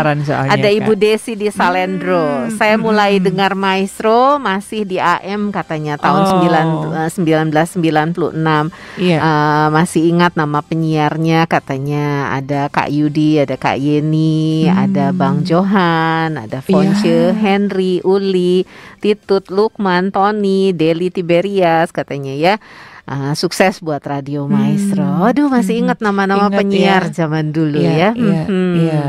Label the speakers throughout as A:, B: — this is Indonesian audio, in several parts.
A: soalnya. Ada kan? Ibu Desi di Salendro. Hmm. Saya hmm. mulai hmm. dengar Maestro masih di AM katanya tahun oh. 9, 1996. Yeah. Uh, masih ingat nama penyiarnya katanya ada Kak Yudi, ada Kak Yeni, hmm. ada Bang Johan, ada iya. Fonce, yeah. Henry, Uli, Titut, Lukman, Tony, Deli Tiberias katanya ya. Uh, sukses buat Radio hmm. Maestro. Hmm. Aduh masih hmm. ingat nama-nama penyiar ya. zaman dulu iya, ya. Ya. Hmm. Ya.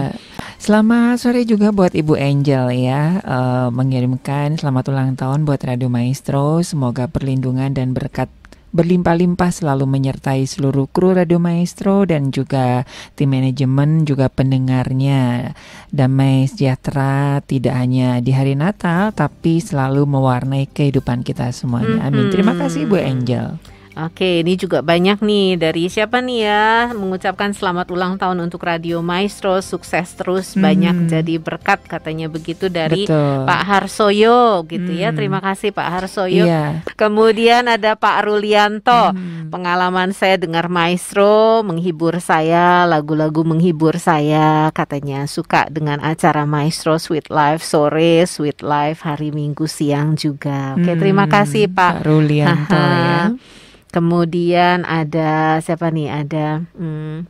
B: Selamat sore juga buat Ibu Angel ya, uh, mengirimkan selamat ulang tahun buat Radio Maestro. Semoga perlindungan dan berkat berlimpah-limpah selalu menyertai seluruh kru Radio Maestro dan juga tim manajemen juga pendengarnya. Damai sejahtera tidak hanya di hari Natal tapi selalu mewarnai kehidupan kita semuanya. Amin. Terima kasih Bu Angel.
A: Oke, ini juga banyak nih dari siapa nih ya mengucapkan selamat ulang tahun untuk Radio Maestro, sukses terus hmm. banyak jadi berkat katanya begitu dari Betul. Pak Harsoyo gitu ya. hmm. ya. Terima kasih Pak Harsoyo. Iya. Kemudian ada Pak Rulianto. Hmm. Pengalaman saya dengar Maestro menghibur saya, lagu-lagu menghibur saya katanya suka dengan acara Maestro Sweet Life sore, Sweet Life hari Minggu siang juga. Oke, terima hmm. kasih Pak, Pak Rulianto ya. Kemudian ada siapa nih? Ada hmm,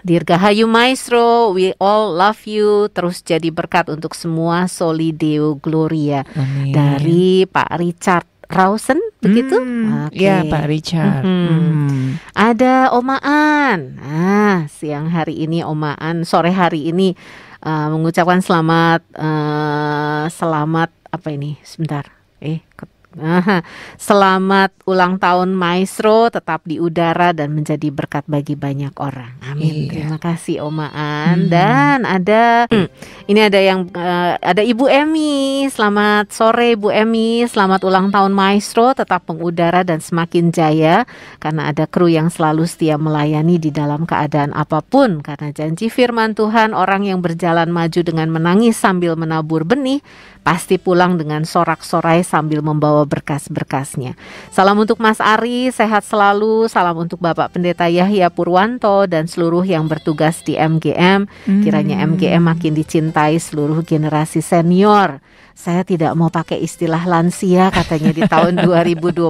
A: Dirgahayu Maestro, we all love you. Terus jadi berkat untuk semua Solideo Gloria Amin. dari Pak Richard Rausen begitu? Hmm, okay. Ya Pak Richard. Hmm. Hmm. Ada Omaan. Ah siang hari ini Omaan, sore hari ini uh, mengucapkan selamat uh, selamat apa ini? Sebentar. Eh Nah, selamat ulang tahun Maestro, tetap di udara dan menjadi berkat bagi banyak orang. Amin. Iya. Terima kasih Oma Hmm. Dan ada ini ada yang uh, ada Ibu Emi. Selamat sore Bu Emi, selamat ulang tahun Maestro, tetap mengudara dan semakin jaya karena ada kru yang selalu setia melayani di dalam keadaan apapun karena janji firman Tuhan orang yang berjalan maju dengan menangis sambil menabur benih pasti pulang dengan sorak-sorai sambil membawa berkas-berkasnya. Salam untuk Mas Ari, sehat selalu. Salam untuk Bapak Pendeta Yahya Purwanto dan seluruh yang bertugas di MGM. Hmm. Kiranya MGM makin dicintai seluruh generasi senior saya tidak mau pakai istilah lansia
B: katanya di tahun 2021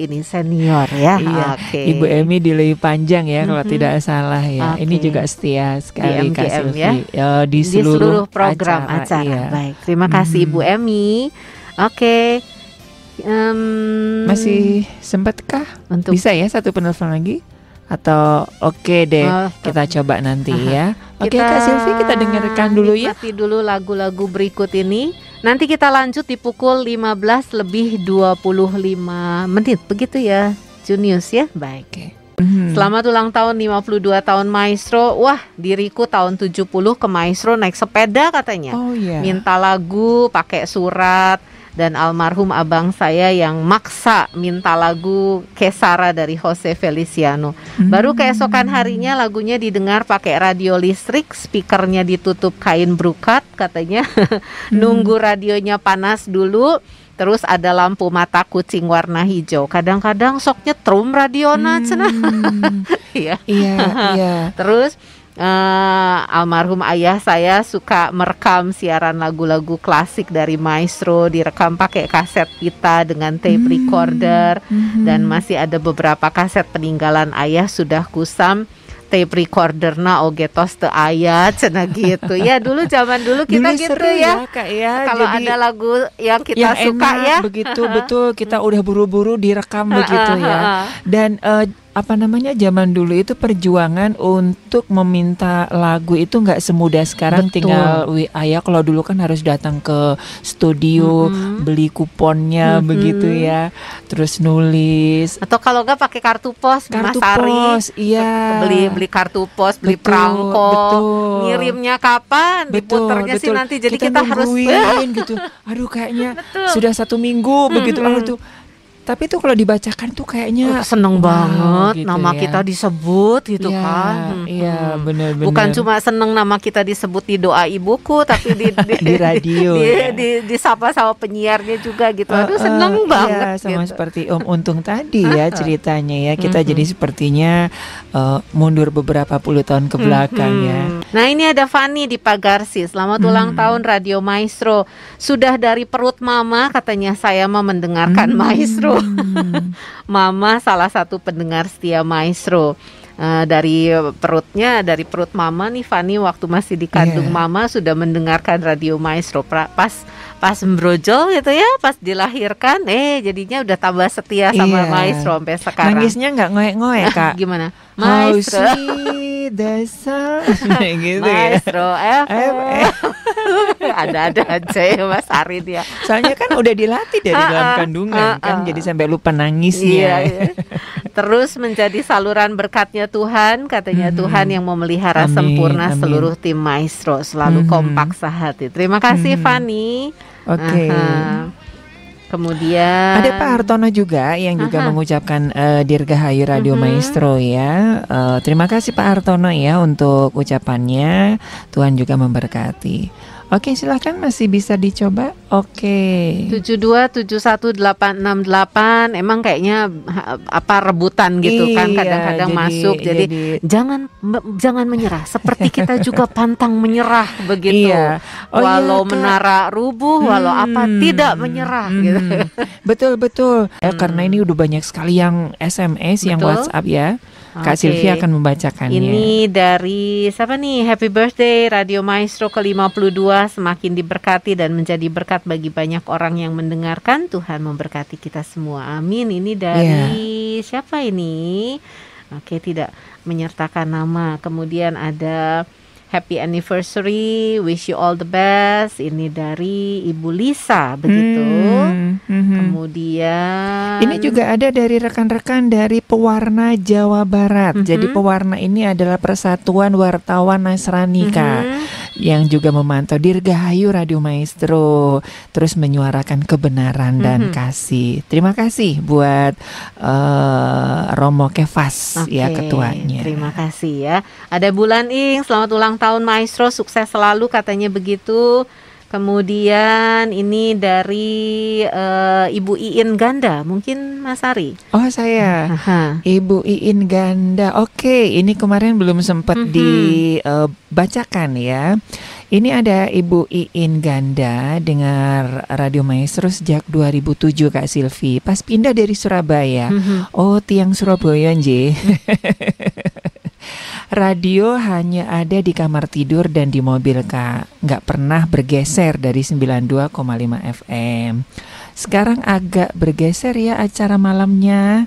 A: ini senior ya. Iya. Okay. Ibu
B: Emi di lebih panjang ya mm -hmm. kalau mm-hmm. tidak salah ya. Okay. Ini juga setia sekali di MGM, Kak Silvi ya? Uh, di, seluruh di seluruh program acara. acara. Iya. Baik,
A: terima kasih hmm. Ibu mm-hmm. Emi. Oke. Okay.
B: Um, Masih sempatkah? Untuk bisa ya satu penelpon lagi? atau oke okay deh oh, kita coba nanti Aha. ya. Oke okay, Kak Silvi kita dengarkan
A: dulu ya. dulu lagu-lagu berikut ini. Nanti kita lanjut di pukul 15 lebih 25 menit begitu ya Junius ya Baik hmm. Selamat ulang tahun 52 tahun Maestro Wah diriku tahun 70 ke Maestro naik sepeda katanya oh, yeah. Minta lagu pakai surat dan almarhum abang saya yang maksa minta lagu Kesara dari Jose Feliciano. Hmm. Baru keesokan harinya lagunya didengar pakai radio listrik, speakernya ditutup kain brukat katanya. Hmm. Nunggu radionya panas dulu. Terus ada lampu mata kucing warna hijau. Kadang-kadang sok nyetrum radio hmm. Iya. Iya, iya. Terus uh, almarhum ayah saya suka merekam siaran lagu-lagu klasik dari maestro direkam pakai kaset kita dengan tape hmm. recorder hmm. dan masih ada beberapa kaset peninggalan ayah sudah kusam tape recorder na oge tos te ayat cina gitu ya dulu zaman dulu kita dulu gitu ya, ya, Kak, ya. kalau ada lagu yang kita yang suka enak, ya begitu betul
B: kita udah buru-buru direkam begitu ya dan uh, apa namanya zaman dulu itu perjuangan untuk meminta lagu itu nggak semudah sekarang Betul. tinggal WA ya kalau dulu kan harus datang ke studio mm -hmm. beli kuponnya mm -hmm. begitu ya terus nulis
A: atau kalau nggak pakai kartu pos kartu Masari, pos iya beli beli kartu pos beli betul, perangko betul. ngirimnya kapan betul, diputernya betul. sih nanti jadi kita, kita harus gitu
B: aduh kayaknya
A: betul. sudah satu minggu mm -hmm. begitu aduh tuh
B: tapi itu kalau dibacakan tuh kayaknya oh, seneng wow, banget gitu nama ya. kita disebut gitu ya, kan. Iya, hmm. benar-benar. Bukan cuma
A: seneng nama kita disebut di doa ibuku tapi di di,
B: di radio di, ya. di,
A: di, di sapa sama penyiarnya juga gitu. Uh, Aduh, seneng uh, banget. Iya, sama
B: gitu. seperti Om Untung tadi ya ceritanya ya. Kita mm-hmm. jadi sepertinya uh, mundur beberapa puluh tahun ke belakang mm-hmm. ya.
A: Nah, ini ada Fani di Pagarsi. Selamat mm-hmm. ulang tahun Radio Maestro. Sudah dari perut mama katanya saya mau mendengarkan mm-hmm. Maestro. Hmm. mama salah satu pendengar setia Maestro. Uh, dari perutnya dari perut mama nih Fani waktu masih dikandung yeah. mama sudah mendengarkan radio Maestro pra, pas pas brojol gitu ya pas dilahirkan eh jadinya udah tambah setia sama yeah. Maestro sampai sekarang nangisnya nggak ngoek-ngoek kak gimana
B: Maestro desa gitu ya. Maestro ya. Ada-ada aja ya Mas Arin ya. Soalnya kan udah dilatih dari ah, dalam ah. kandungan ah, kan jadi sampai lupa nangisnya. Iya, iya.
A: Terus menjadi saluran berkatnya Tuhan, katanya hmm. Tuhan yang memelihara amin, sempurna amin. seluruh tim Maestro selalu hmm. kompak mm-hmm. sehati. Terima kasih hmm. Fanny. Oke. Okay. Uh -huh. Kemudian
B: ada Pak Hartono juga yang juga mengucapkan uh, dirgahayu Radio uh-huh. Maestro ya. Uh, terima kasih Pak Hartono ya untuk ucapannya. Tuhan juga memberkati. Oke, silahkan masih bisa dicoba. Oke.
A: tujuh dua tujuh satu delapan enam delapan emang kayaknya apa rebutan gitu kan. iya, kan kadang-kadang masuk. Jadi, jadi jangan jangan menyerah seperti kita juga pantang menyerah begitu.
B: Iya. Oh, iya, walau iya, menara rubuh, hmm, apa tidak menyerah hmm, gitu. Betul betul. Hmm. Ya, karena hmm. ini udah banyak sekali yang SMS, betul. yang WhatsApp ya. Kak okay. Silvia akan membacakannya. Ini
A: dari siapa nih? Happy birthday Radio Maestro ke-52 semakin diberkati dan menjadi berkat bagi banyak orang yang mendengarkan. Tuhan memberkati kita semua. Amin. Ini dari yeah. siapa ini? Oke, okay, tidak menyertakan nama. Kemudian ada happy anniversary, wish you all the best. Ini dari Ibu Lisa begitu. Hmm, hmm,
B: Kemudian ini juga ada dari rekan-rekan dari pewarna Jawa Barat. Hmm, Jadi mm-hmm. pewarna ini adalah Persatuan Wartawan Nasrani, hmm, Kak. Mm-hmm yang juga memantau Dirgahayu Radio Maestro terus menyuarakan kebenaran dan mm-hmm. kasih. Terima kasih buat uh, Romo Kefas okay. ya ketuanya.
A: Terima kasih ya. Ada Bulan Ing, selamat ulang tahun Maestro, sukses selalu katanya begitu. Kemudian ini dari uh, Ibu Iin Ganda, mungkin Mas Ari.
B: Oh saya, Aha. Ibu Iin Ganda. Oke, ini kemarin belum sempat mm -hmm. dibacakan eh, uh, ya. Ini ada Ibu Iin Ganda dengar Radio Maestro sejak 2007 Kak Silvi. Pas pindah dari Surabaya. Mm -hmm. Oh, tiang Surabaya nje. Mm -hmm. Radio hanya ada di kamar tidur dan di mobil kak Nggak pernah bergeser dari 92,5 FM Sekarang agak bergeser ya acara malamnya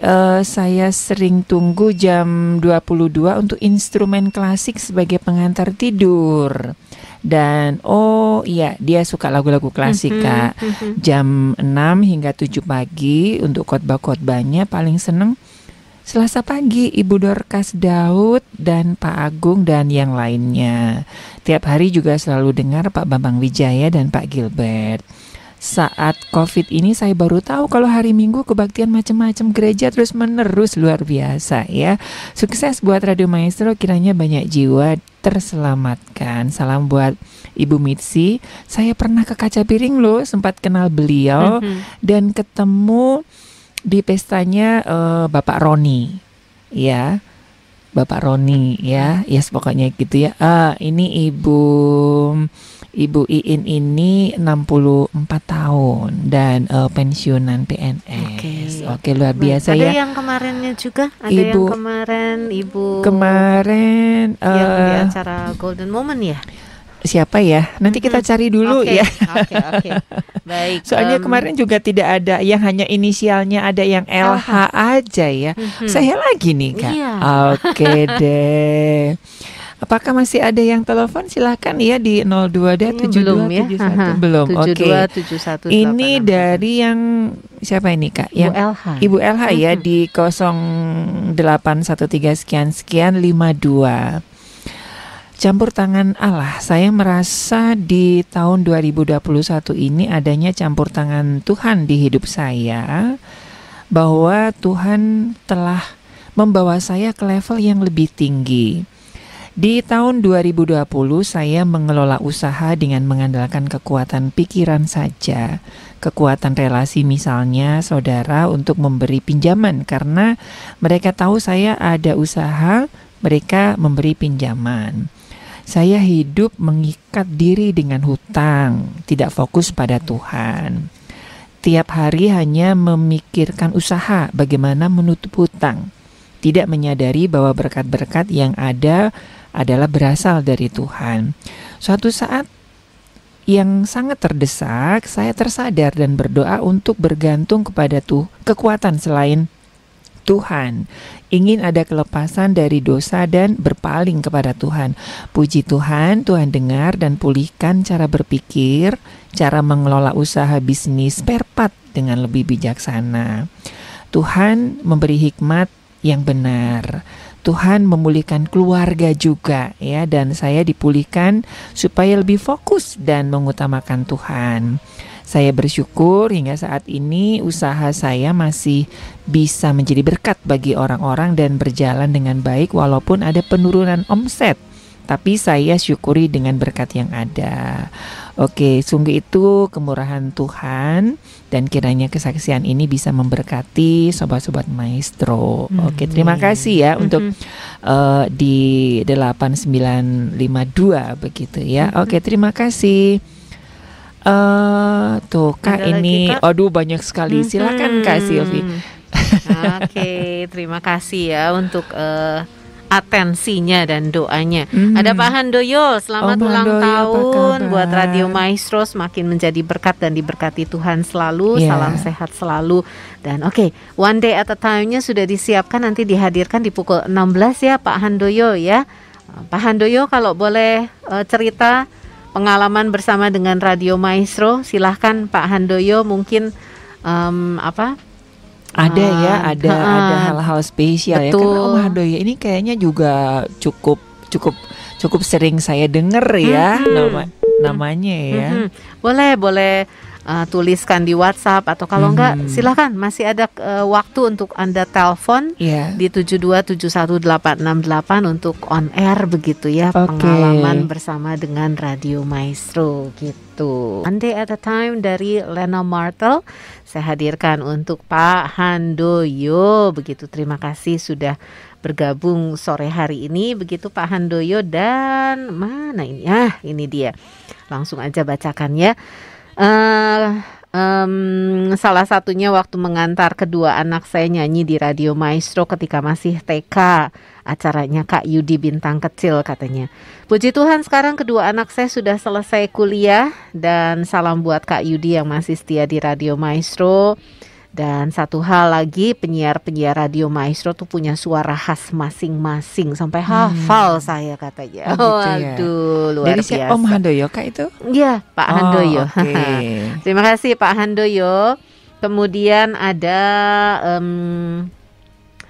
B: uh, saya sering tunggu jam 22 untuk instrumen klasik sebagai pengantar tidur. Dan oh iya, dia suka lagu-lagu klasik, mm -hmm, Kak. Mm -hmm. Jam 6 hingga 7 pagi untuk khotbah-khotbahnya paling seneng Selasa pagi Ibu Dorkas Daud dan Pak Agung dan yang lainnya. Tiap hari juga selalu dengar Pak Bambang Wijaya dan Pak Gilbert saat COVID ini saya baru tahu kalau hari Minggu kebaktian macam-macam gereja terus menerus luar biasa ya. Sukses buat Radio Maestro kiranya banyak jiwa terselamatkan. Salam buat Ibu Mitsi. Saya pernah ke kaca piring loh, sempat kenal beliau mm -hmm. dan ketemu di pestanya uh, Bapak Roni. Ya Bapak Roni ya. Yes pokoknya gitu ya. Ah, ini Ibu Ibu Iin ini 64 tahun dan uh, pensiunan PNS. Oke, okay. okay, luar nah, biasa ada ya. Ada
A: yang kemarinnya juga, ada Ibu, yang kemarin Ibu
B: Kemarin uh, yang di eh, acara
A: Golden Moment ya
B: siapa ya? Nanti mm -hmm. kita cari dulu okay. ya. Oke, okay, oke. Okay. Baik. Soalnya um, kemarin juga tidak ada yang hanya inisialnya ada yang LH aja ya. Mm -hmm. Saya lagi nih, Kak. Yeah. Oke okay deh. Apakah masih ada yang telepon? Silahkan ya di 02 deh belum ya. Belum. Oke. Okay. Ini dari yang siapa ini Kak? Ibu LH. Ibu LH mm -hmm. ya di 0813 sekian sekian 52 campur tangan Allah. Saya merasa di tahun 2021 ini adanya campur tangan Tuhan di hidup saya bahwa Tuhan telah membawa saya ke level yang lebih tinggi. Di tahun 2020 saya mengelola usaha dengan mengandalkan kekuatan pikiran saja. Kekuatan relasi misalnya saudara untuk memberi pinjaman karena mereka tahu saya ada usaha, mereka memberi pinjaman. Saya hidup mengikat diri dengan hutang, tidak fokus pada Tuhan. Tiap hari hanya memikirkan usaha bagaimana menutup hutang, tidak menyadari bahwa berkat-berkat yang ada adalah berasal dari Tuhan. Suatu saat yang sangat terdesak, saya tersadar dan berdoa untuk bergantung kepada Tuh, kekuatan selain Tuhan, ingin ada kelepasan dari dosa dan berpaling kepada Tuhan. Puji Tuhan, Tuhan dengar dan pulihkan cara berpikir, cara mengelola usaha bisnis perpat dengan lebih bijaksana. Tuhan memberi hikmat yang benar. Tuhan memulihkan keluarga juga ya dan saya dipulihkan supaya lebih fokus dan mengutamakan Tuhan. Saya bersyukur hingga saat ini usaha saya masih bisa menjadi berkat bagi orang-orang dan berjalan dengan baik walaupun ada penurunan omset. Tapi saya syukuri dengan berkat yang ada. Oke, sungguh itu kemurahan Tuhan dan kiranya kesaksian ini bisa memberkati sobat-sobat maestro. Hmm, Oke, terima kasih ya untuk hmm. untuk uh, di 8952 begitu ya. Hmm. Oke, terima kasih. Uh, tuh Kak Ada ini, kak? aduh banyak sekali. Hmm. Silakan Kak Silvi. Oke,
A: okay, terima kasih ya untuk uh, atensinya dan doanya. hmm. Ada Pak Handoyo, selamat Om oh, ulang Handoyo, tahun buat Radio Maestro semakin menjadi berkat dan diberkati Tuhan selalu. Yeah. Salam sehat selalu. Dan oke, okay, one day at a time-nya sudah disiapkan nanti dihadirkan di pukul 16 ya Pak Handoyo ya. Pak Handoyo kalau boleh uh, cerita pengalaman bersama dengan Radio Maestro. Silahkan Pak Handoyo mungkin
B: um, apa ada uh, ya ada uh, ada hal-hal spesial betul. ya karena Om Handoyo ini kayaknya juga cukup cukup cukup sering saya dengar ya hmm. nama namanya ya hmm.
A: boleh boleh uh, tuliskan di WhatsApp atau kalau mm -hmm. enggak silahkan masih ada uh, waktu untuk Anda telepon yeah. di delapan untuk on air begitu ya okay. pengalaman bersama dengan Radio Maestro gitu. One at a time dari Lena Martel saya hadirkan untuk Pak Handoyo begitu. Terima kasih sudah bergabung sore hari ini begitu Pak Handoyo dan mana ini ah ini dia langsung aja bacakan ya. Uh, Um, salah satunya waktu mengantar kedua anak saya nyanyi di Radio Maestro ketika masih TK. Acaranya Kak Yudi Bintang Kecil katanya. Puji Tuhan sekarang kedua anak saya sudah selesai kuliah dan salam buat Kak Yudi yang masih setia di Radio Maestro. Dan satu hal lagi penyiar-penyiar radio Maestro tuh punya suara khas masing-masing sampai hmm. hafal hmm. saya katanya. Oh, gitu ya. Aduh, luar Dari biasa. Dari si Om
B: Handoyo kak itu? Iya, Pak oh, Handoyo. Okay.
A: Terima kasih Pak Handoyo. Kemudian ada um,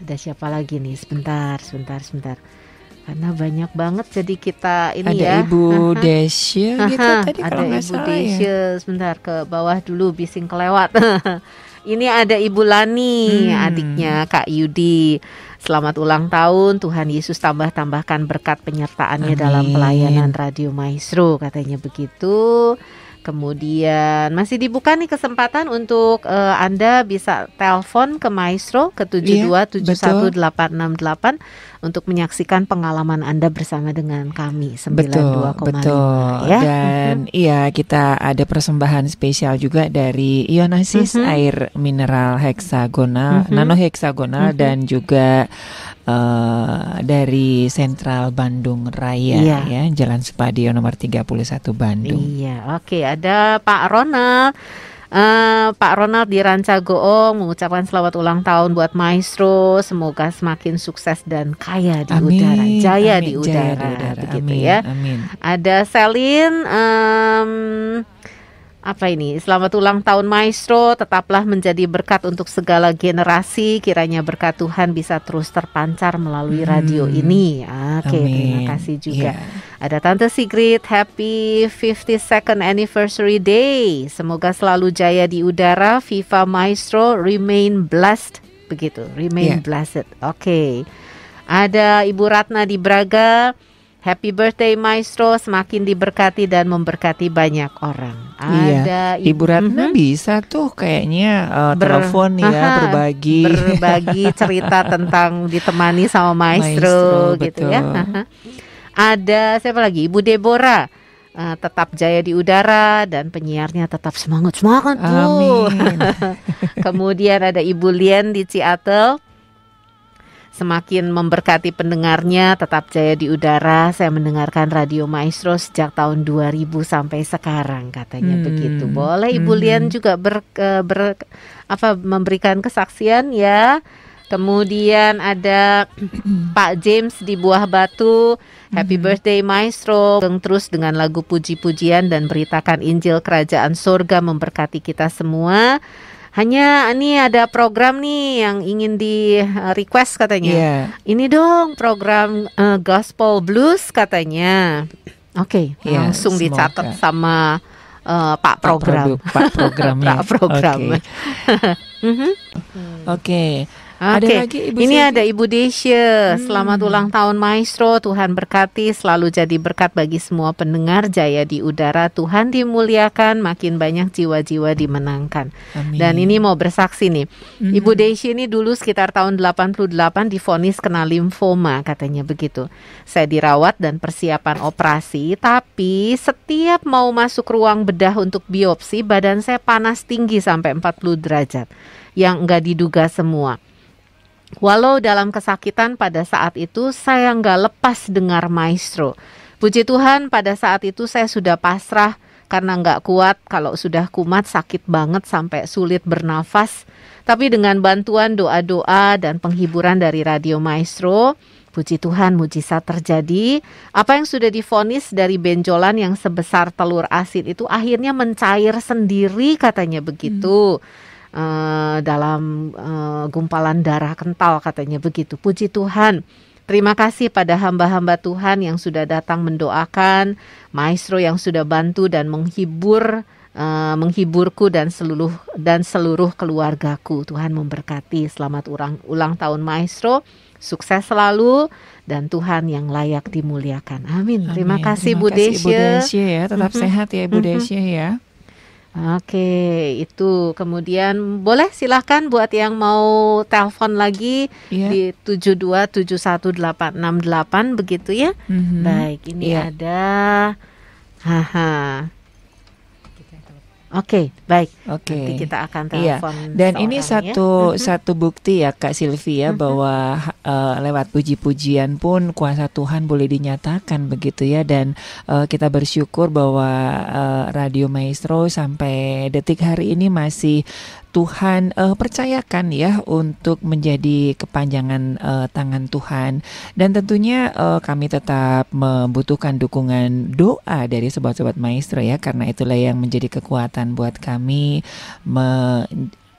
A: ada siapa lagi nih? Sebentar, sebentar, sebentar karena banyak banget jadi kita ini ada ya. Ibu
B: Desya
A: gitu tadi ada kalau Ibu ya. Desya ya. sebentar ke bawah dulu bising kelewat Ini ada Ibu Lani, hmm. adiknya Kak Yudi. Selamat ulang tahun, Tuhan Yesus tambah-tambahkan berkat penyertaannya Amin. dalam pelayanan Radio Maestro, katanya begitu. Kemudian masih dibuka nih kesempatan untuk uh, Anda bisa telepon ke Maestro ke yeah, iya, untuk menyaksikan pengalaman Anda bersama dengan kami 92,5 betul, betul.
B: ya. Dan mm-hmm. iya kita ada persembahan spesial juga dari Ionasis mm-hmm. air mineral heksagonal, mm-hmm. nano heksagonal mm-hmm. dan juga Uh, dari Sentral Bandung Raya iya. ya, Jalan Supadio nomor 31 Bandung. Iya,
A: oke, okay. ada Pak Ronald Uh, Pak Ronald di Rancagoong mengucapkan selamat ulang tahun buat Maestro. Semoga semakin sukses dan kaya di amin, udara, jaya, amin, di, udara, jaya di udara, begitu amin, ya. Amin. Ada Selin. Um, apa ini? Selamat ulang tahun Maestro, tetaplah menjadi berkat untuk segala generasi. Kiranya berkat Tuhan bisa terus terpancar melalui hmm. radio ini. Ya, oke, okay, terima kasih juga. Yeah. Ada Tante Sigrid, happy 52nd anniversary day. Semoga selalu jaya di udara. Viva Maestro, remain blessed. Begitu, remain yeah. blessed. Oke. Okay. Ada Ibu Ratna di Braga. Happy birthday maestro, semakin diberkati dan memberkati banyak orang. Iya, ada iya.
B: Ibu Ratna mm -hmm. bisa tuh kayaknya
A: uh, Ber, telepon ya, aha, berbagi berbagi cerita tentang ditemani sama maestro, maestro gitu ya. betul. ya. Aha. Ada siapa lagi? Ibu Deborah uh, tetap jaya di udara dan penyiarnya tetap semangat semangat tuh. Amin. Kemudian ada Ibu Lien di Seattle semakin memberkati pendengarnya tetap jaya di udara. Saya mendengarkan Radio Maestro sejak tahun 2000 sampai sekarang katanya hmm. begitu. Boleh Ibu hmm. Lian juga ber, e, ber apa memberikan kesaksian ya. Kemudian ada Pak James di Buah Batu, Happy hmm. Birthday Maestro. Terus dengan lagu puji-pujian dan beritakan Injil Kerajaan Sorga memberkati kita semua. Hanya ini ada program nih yang ingin di eh, request katanya. Yeah. Ini dong program uh, Gospel Blues katanya. Oke, okay, iya, yeah, langsung semoga. dicatat sama uh, Pak Program. Pak, Pak Program. Pak Program. Oke. Okay. Mhm. okay. Okay. lagi Ibu Ini ada Ibu Desya. Hmm. Selamat ulang tahun Maestro. Tuhan berkati, selalu jadi berkat bagi semua pendengar. Jaya di udara, Tuhan dimuliakan, makin banyak jiwa-jiwa dimenangkan. Amin. Dan ini mau bersaksi nih. Hmm. Ibu Desya ini dulu sekitar tahun 88 difonis kena limfoma katanya begitu. Saya dirawat dan persiapan operasi, tapi setiap mau masuk ruang bedah untuk biopsi, badan saya panas tinggi sampai 40 derajat. Yang enggak diduga semua. Walau dalam kesakitan pada saat itu, saya nggak lepas dengar maestro. Puji Tuhan, pada saat itu saya sudah pasrah karena nggak kuat. Kalau sudah kumat, sakit banget sampai sulit bernafas. Tapi dengan bantuan doa-doa dan penghiburan dari Radio Maestro, puji Tuhan mujizat terjadi. Apa yang sudah difonis dari benjolan yang sebesar telur asin itu akhirnya mencair sendiri katanya begitu. Hmm uh, dalam uh, gumpalan darah kental katanya begitu. Puji Tuhan. Terima kasih pada hamba-hamba Tuhan yang sudah datang mendoakan, maestro yang sudah bantu dan menghibur uh, menghiburku dan seluruh dan seluruh keluargaku. Tuhan memberkati. Selamat ulang ulang tahun maestro, sukses selalu dan Tuhan yang layak dimuliakan. Amin. Amin. Terima kasih Terima Bu Desya. ya, tetap mm -hmm. sehat ya Bu mm -hmm. Desya ya. Oke, itu kemudian boleh silahkan buat yang mau telepon lagi yeah. di delapan begitu ya. Mm -hmm. Baik, ini yeah. ada
B: haha Oke, okay, baik. Oke. Okay. Nanti kita akan iya. telepon. Iya. Dan ini ya. satu ya. satu bukti ya Kak Sylvia, ya, mm-hmm. bahwa uh, lewat puji-pujian pun kuasa Tuhan boleh dinyatakan begitu ya dan uh, kita bersyukur bahwa uh, Radio Maestro sampai detik hari ini masih Tuhan uh, percayakan ya untuk menjadi kepanjangan uh, tangan Tuhan dan tentunya uh, kami tetap membutuhkan dukungan doa dari sobat-sobat maestro ya karena itulah yang menjadi kekuatan buat kami me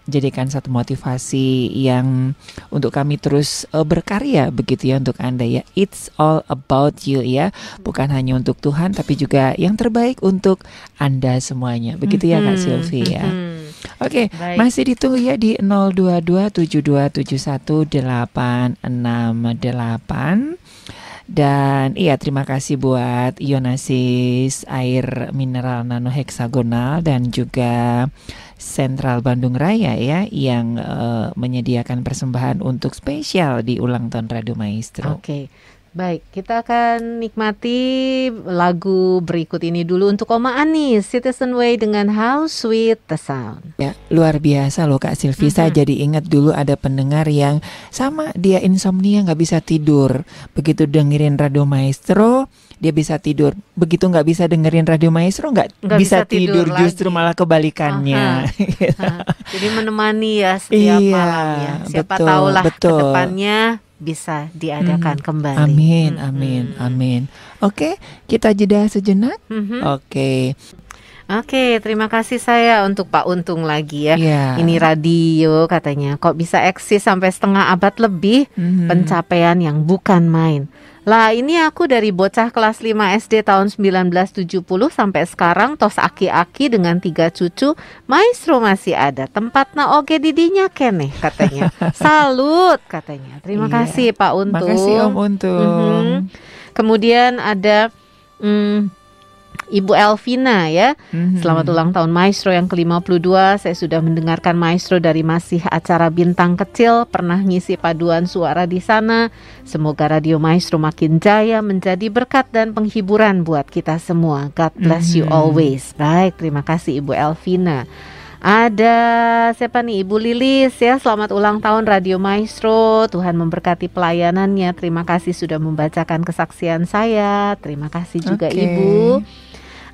B: jadikan satu motivasi yang untuk kami terus uh, berkarya begitu ya untuk Anda ya. It's all about you ya. Bukan hanya untuk Tuhan tapi juga yang terbaik untuk Anda semuanya. Begitu mm -hmm. ya Kak mm-hmm. Silvi ya. Mm -hmm. Oke, okay, masih ditunggu ya di 0227271868. Dan iya terima kasih buat Ionasis Air Mineral Nano Heksagonal dan juga Sentral Bandung Raya ya yang uh, menyediakan persembahan untuk spesial di ulang tahun Radio Maestro. Oke. Okay.
A: Baik, kita akan nikmati lagu berikut ini dulu untuk Oma Anis, Citizen Way dengan How Sweet the Sound. Ya,
B: luar biasa loh Kak Silvi. Mm-hmm. Saya jadi ingat dulu ada pendengar yang sama dia insomnia nggak bisa tidur. Begitu dengerin Radio Maestro, dia bisa tidur. Begitu nggak bisa dengerin radio maestro nggak bisa, bisa tidur, tidur justru malah kebalikannya. Gitu. Jadi menemani
A: ya setiap iya, malam ya. Siapa betul, tahulah betul. kedepannya bisa diadakan
B: hmm. kembali. Amin, amin, hmm. amin. Oke, okay, kita jeda sejenak. Hmm. Oke. Okay.
A: Oke, terima kasih saya untuk Pak Untung lagi ya. Yeah. Ini radio katanya kok bisa eksis sampai setengah abad lebih mm-hmm. pencapaian yang bukan main. Lah ini aku dari bocah kelas 5 SD tahun 1970 sampai sekarang tos aki-aki dengan tiga cucu maestro masih ada Tempat na oke didinya kene katanya salut katanya terima yeah. kasih Pak Untung makasih Om Untung mm -hmm. kemudian ada mm, Ibu Elvina ya. Mm-hmm. Selamat ulang tahun Maestro yang ke-52. Saya sudah mendengarkan Maestro dari masih acara bintang kecil, pernah ngisi paduan suara di sana. Semoga Radio Maestro makin jaya menjadi berkat dan penghiburan buat kita semua. God bless mm-hmm. you mhm. always. Baik, terima kasih Ibu Elvina. Ada siapa nih Ibu Lilis ya Selamat ulang tahun Radio Maestro Tuhan memberkati pelayanannya Terima kasih sudah membacakan kesaksian saya Terima kasih juga okay. Ibu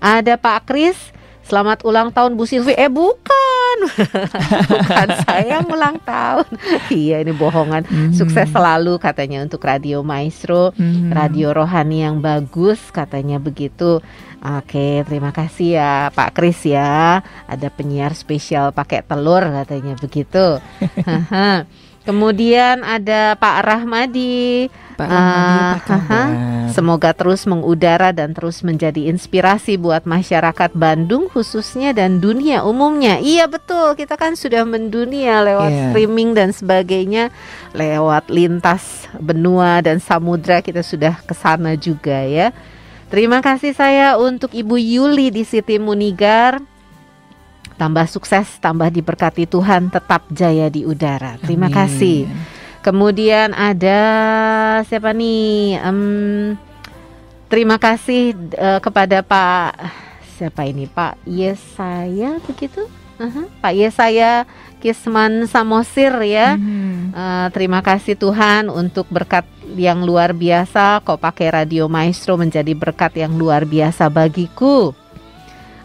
A: ada Pak Kris, selamat ulang tahun Bu Silvi. Eh bukan, bukan saya ulang tahun. iya ini bohongan. Hmm. Sukses selalu katanya untuk Radio Maestro, hmm. radio rohani yang bagus katanya begitu. Oke, terima kasih ya Pak Kris ya. Ada penyiar spesial pakai telur katanya begitu. Kemudian ada Pak Rahmadi. Pak Rahmadi, uh, Pak -ha. Semoga terus mengudara dan terus menjadi inspirasi buat masyarakat Bandung khususnya dan dunia umumnya. Iya betul, kita kan sudah mendunia lewat yeah. streaming dan sebagainya, lewat lintas benua dan samudra kita sudah ke sana juga ya. Terima kasih saya untuk Ibu Yuli di Siti Munigar. Tambah sukses, tambah diberkati Tuhan, tetap jaya di udara. Terima Amin. kasih. Kemudian ada siapa nih? Um, terima kasih uh, kepada Pak siapa ini Pak Yesaya begitu? Uh-huh. Pak Yesaya Kisman Samosir ya. Hmm. Uh, terima kasih Tuhan untuk berkat yang luar biasa. Kok pakai radio maestro menjadi berkat yang luar biasa bagiku.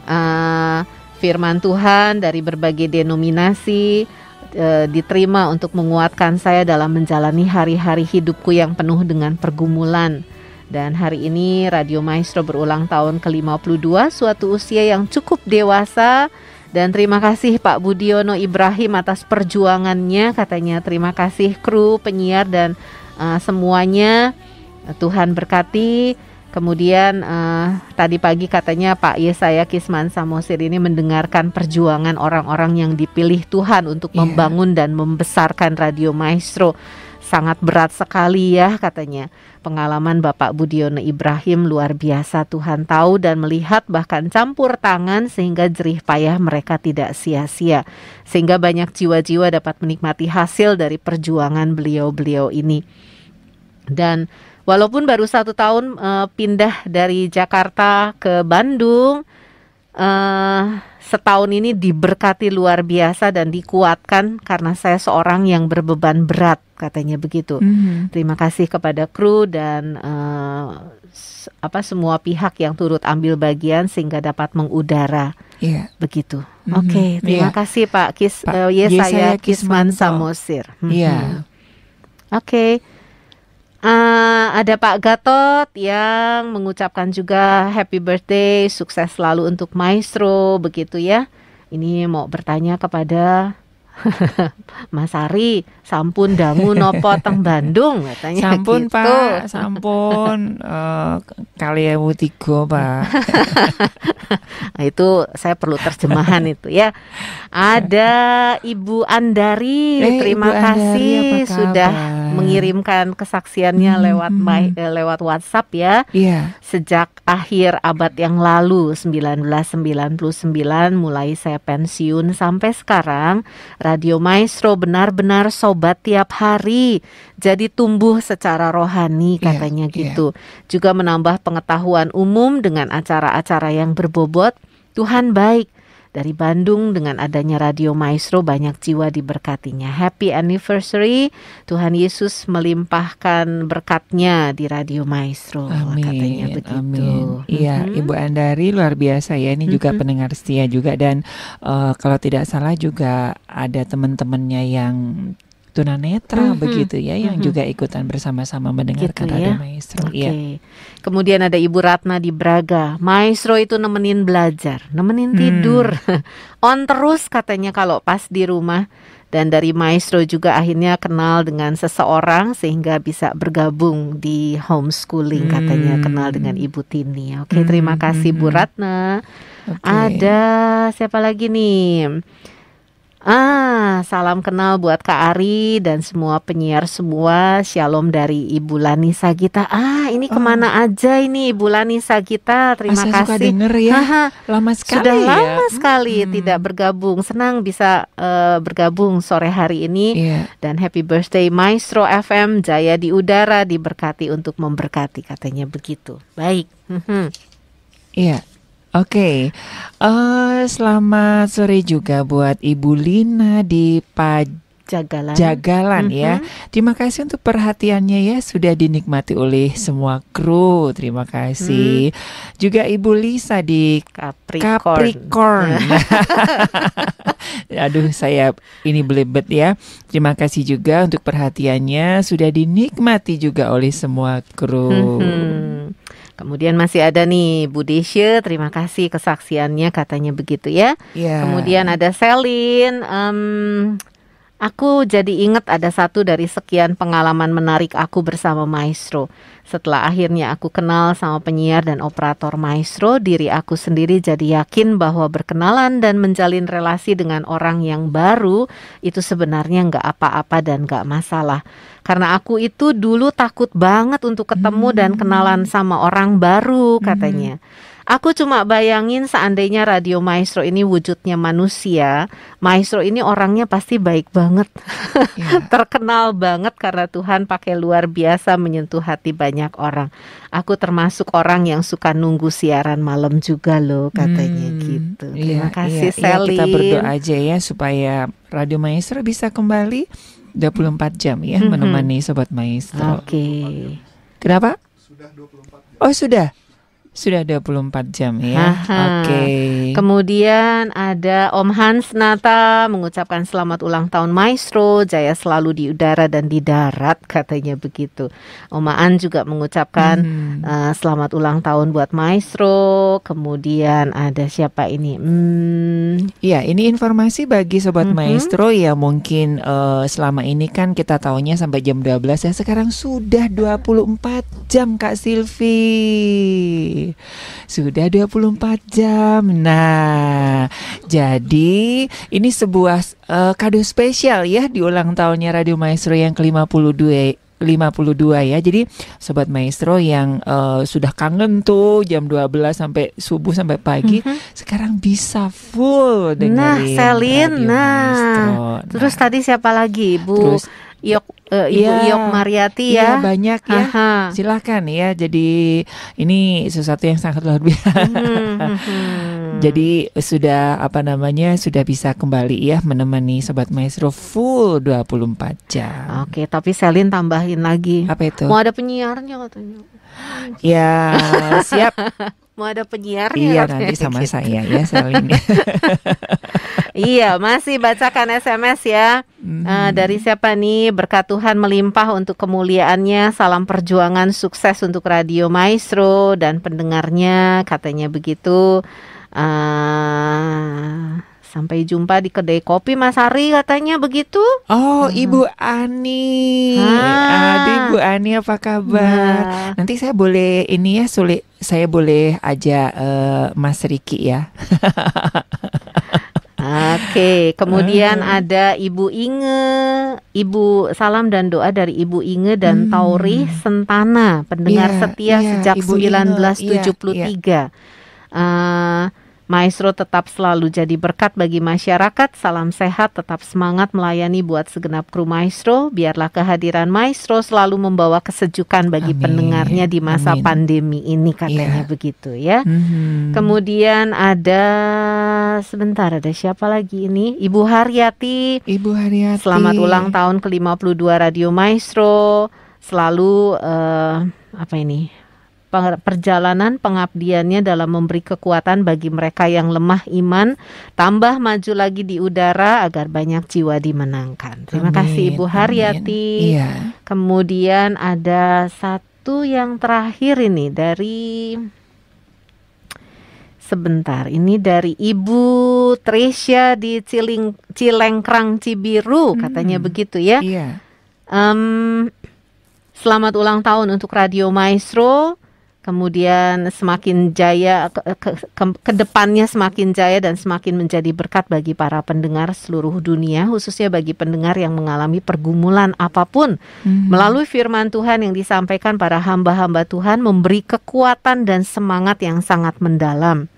A: Uh, firman Tuhan dari berbagai denominasi e, diterima untuk menguatkan saya dalam menjalani hari-hari hidupku yang penuh dengan pergumulan. Dan hari ini Radio Maestro berulang tahun ke-52, suatu usia yang cukup dewasa. Dan terima kasih Pak Budiono Ibrahim atas perjuangannya, katanya terima kasih kru, penyiar dan uh, semuanya. Tuhan berkati Kemudian uh, tadi pagi katanya Pak Yesaya Kisman Samosir ini mendengarkan perjuangan orang-orang yang dipilih Tuhan untuk yeah. membangun dan membesarkan Radio Maestro. Sangat berat sekali ya katanya. Pengalaman Bapak Budiono Ibrahim luar biasa Tuhan tahu dan melihat bahkan campur tangan sehingga jerih payah mereka tidak sia-sia. Sehingga banyak jiwa-jiwa dapat menikmati hasil dari perjuangan beliau-beliau ini. Dan Walaupun baru satu tahun uh, pindah dari Jakarta ke Bandung, uh, setahun ini diberkati luar biasa dan dikuatkan karena saya seorang yang berbeban berat, katanya begitu. Mm-hmm. Terima kasih kepada kru dan uh, apa semua pihak yang turut ambil bagian sehingga dapat mengudara. Yeah. Begitu. Mhm. Oke, okay, iya. terima yeah. kasih Pak Kis uh, yes, saya Kisman Samosir. Mhm. Iya. hmm Oke. Okay. Uh, ada Pak Gatot yang mengucapkan juga happy birthday, sukses selalu untuk Maestro, begitu ya. Ini mau bertanya kepada Mas Ari, sampun dangu nopo teng Bandung katanya. Sampun gitu. Pak,
B: sampun
A: uh, kali ewu Pak. nah, itu saya perlu terjemahan itu ya. Ada Ibu Andari, eh, terima Ibu kasih Andari, sudah mengirimkan kesaksiannya hmm. lewat hmm, my, hmm. eh, lewat WhatsApp ya. Yeah. Sejak akhir abad yang lalu 1999 mulai saya pensiun sampai sekarang Radio Maestro benar-benar sobat tiap hari. Jadi tumbuh secara rohani iya, katanya yeah, gitu. Yeah. Juga menambah pengetahuan umum dengan acara-acara yang berbobot. Tuhan baik dari Bandung dengan adanya Radio Maestro banyak jiwa diberkatinya. Happy anniversary. Tuhan Yesus melimpahkan berkatnya di Radio Maestro. Amin. Katanya begitu.
B: Iya, mm-hmm. Ibu Andari luar biasa ya. Ini mm-hmm. juga pendengar setia juga dan uh, kalau tidak salah juga ada teman-temannya yang tunanetra mm-hmm. begitu ya yang mm-hmm. juga ikutan bersama-sama mendengarkan gitu, Radio ya. Maestro. Okay. Ya.
A: Kemudian ada Ibu Ratna di Braga. Maestro itu nemenin belajar, nemenin hmm. tidur. On terus katanya kalau pas di rumah dan dari maestro juga akhirnya kenal dengan seseorang sehingga bisa bergabung di homeschooling hmm. katanya kenal dengan Ibu Tini. Oke, okay, hmm. terima kasih Bu hmm, hmm. Ratna. Okay. Ada siapa lagi nih? Ah, salam kenal buat Kak Ari dan semua penyiar semua. Shalom dari Ibu Lani Sagita. Ah, ini oh. kemana oh. aja ini Ibu Lani Sagita? Terima oh, kasih. Suka denger ya. lama sekali. Sudah ya? lama hmm. sekali hmm. tidak bergabung. Senang bisa uh, bergabung sore hari ini. Yeah. Dan happy birthday Maestro FM Jaya di udara diberkati
B: untuk memberkati katanya begitu.
A: Baik. Hmm, hmm.
B: Iya. yeah. Oke, okay. uh, eh, selamat sore juga buat Ibu Lina di Pajagalan, Jagalan. Jagalan mm -hmm. ya. Mm-hmm. Terima kasih untuk perhatiannya ya sudah dinikmati oleh semua kru. Terima kasih. Mm. Juga Ibu Lisa di Capricorn. Capricorn. Aduh saya ini belibet ya. Terima kasih juga untuk perhatiannya sudah dinikmati juga oleh semua kru. Mm -hmm. Kemudian masih ada nih Bu Desya, terima kasih
A: kesaksiannya katanya begitu ya. Yeah. Kemudian ada Selin, um, Aku jadi ingat ada satu dari sekian pengalaman menarik aku bersama Maestro. Setelah akhirnya aku kenal sama penyiar dan operator Maestro, diri aku sendiri jadi yakin bahwa berkenalan dan menjalin relasi dengan orang yang baru itu sebenarnya nggak apa-apa dan nggak masalah. Karena aku itu dulu takut banget untuk ketemu hmm. dan kenalan hmm. sama orang baru katanya. Hmm. Aku cuma bayangin seandainya Radio Maestro ini wujudnya manusia, Maestro ini orangnya pasti baik banget. Yeah. Terkenal banget karena Tuhan pakai luar biasa menyentuh hati banyak orang. Aku termasuk orang yang suka nunggu siaran malam juga loh katanya hmm, gitu. Iya, Terima yeah, kasih yeah, Selin. Yeah, kita berdoa
B: aja ya supaya Radio Maestro bisa kembali 24 jam ya mm -hmm. menemani sobat Maestro. Oke. Okay. Kenapa? Sudah 24 jam. Oh, sudah. Sudah 24 jam ya. Oke. Okay.
A: Kemudian ada Om Hans Nata mengucapkan selamat ulang tahun Maestro, jaya selalu di udara dan di darat katanya begitu. Oma An juga mengucapkan hmm. uh, selamat ulang tahun buat Maestro. Kemudian ada
B: siapa ini? Hmm. Ya, ini informasi bagi sobat -hmm. Maestro ya mungkin uh, selama ini kan kita tahunya sampai jam 12 ya sekarang sudah 24 jam Kak Silvi. Sudah 24 jam. Nah, jadi ini sebuah uh, kado spesial ya di ulang tahunnya Radio Maestro yang ke-52 52 ya. Jadi sobat maestro yang uh, sudah kangen tuh jam 12 sampai subuh sampai pagi mm -hmm. sekarang bisa full nah, dengerin. Nah, Selin. Nah, nah. terus tadi
A: siapa lagi, Bu? Terus Iok uh, Ibu ya, Iok Mariati ya. ya banyak ya. Aha.
B: Silakan ya. Jadi ini sesuatu yang sangat luar biasa. Hmm, hmm. Jadi sudah apa namanya sudah bisa kembali ya menemani sobat maestro full 24 jam. Oke, tapi Selin tambahin lagi. Apa itu? Mau ada
A: penyiarnya katanya.
B: Ya, siap
A: mau ada penyiarnya. Iya nanti sama gitu. saya ya Selin. iya masih bacakan SMS ya hmm. uh, dari siapa nih berkat Tuhan melimpah untuk kemuliaannya. Salam perjuangan sukses untuk Radio Maestro dan pendengarnya katanya begitu. Uh, Sampai jumpa di kedai kopi Mas Ari katanya begitu.
B: Oh, hmm. Ibu Ani. Ah. Aduh, Ibu Ani apa kabar? Nah. Nanti saya boleh ini ya, sulit saya boleh aja uh, eh, Mas Riki ya. Oke, kemudian hmm. ada Ibu
A: Inge, Ibu salam dan doa dari Ibu Inge dan hmm. Tauri Sentana, pendengar yeah, setia yeah, sejak Ibu 1973. Inge, yeah, iya, iya. yeah. Maestro tetap selalu jadi berkat bagi masyarakat. Salam sehat, tetap semangat melayani buat segenap kru Maestro. Biarlah kehadiran Maestro selalu membawa kesejukan bagi Amin. pendengarnya di masa Amin. pandemi ini iya. katanya yeah. begitu ya. Mm-hmm. Kemudian ada sebentar ada siapa lagi ini? Ibu Haryati. Ibu Haryati. Selamat ulang tahun ke-52 Radio Maestro. Selalu uh, apa ini? perjalanan pengabdiannya dalam memberi kekuatan bagi mereka yang lemah iman, tambah maju lagi di udara agar banyak jiwa dimenangkan. Terima amin, kasih Ibu Haryati. Iya. Kemudian ada satu yang terakhir ini dari sebentar. Ini dari Ibu Tresia di Ciling, Cilengkrang Cibiru hmm, katanya begitu ya. Iya. Um, selamat ulang tahun untuk Radio Maestro kemudian semakin jaya ke, ke, ke, depannya semakin jaya dan semakin menjadi berkat bagi para pendengar seluruh dunia khususnya bagi pendengar yang mengalami pergumulan apapun hmm. melalui firman Tuhan yang disampaikan para hamba-hamba Tuhan memberi kekuatan dan semangat yang sangat mendalam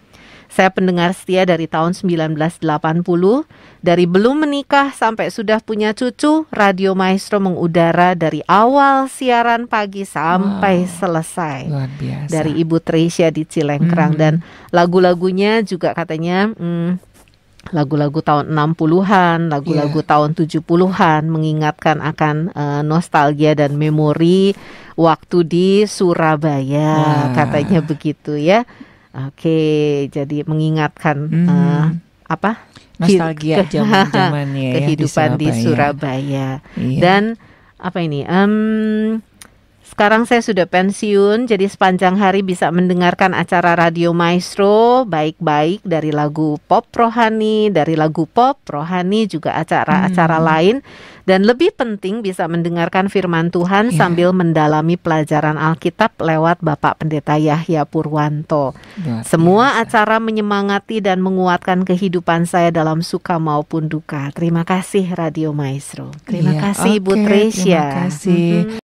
A: saya pendengar setia dari tahun 1980, dari belum menikah sampai sudah punya cucu, Radio Maestro mengudara dari awal siaran pagi sampai wow, selesai. Luar biasa. Dari Ibu Tricia di Cilengkrang mm-hmm. dan lagu-lagunya juga katanya mm, lagu-lagu tahun 60-an, lagu-lagu yeah. tahun 70-an mengingatkan akan uh, nostalgia dan memori waktu di Surabaya, katanya begitu ya. Oke, jadi mengingatkan hmm. uh, apa? Nostalgia zaman-zamannya ke, ya, kehidupan di Surabaya, di Surabaya. Iya. dan apa ini? Um, sekarang saya sudah pensiun, jadi sepanjang hari bisa mendengarkan acara Radio Maestro, baik-baik dari lagu pop rohani, dari lagu pop rohani juga acara-acara hmm. lain. Dan lebih penting bisa mendengarkan firman Tuhan yeah. sambil mendalami pelajaran Alkitab lewat Bapak Pendeta Yahya Purwanto. Semua biasa. acara menyemangati dan menguatkan kehidupan saya dalam suka maupun duka. Terima kasih Radio Maestro. Terima yeah, kasih okay, Bu Tresya. Terima kasih. Mm -hmm.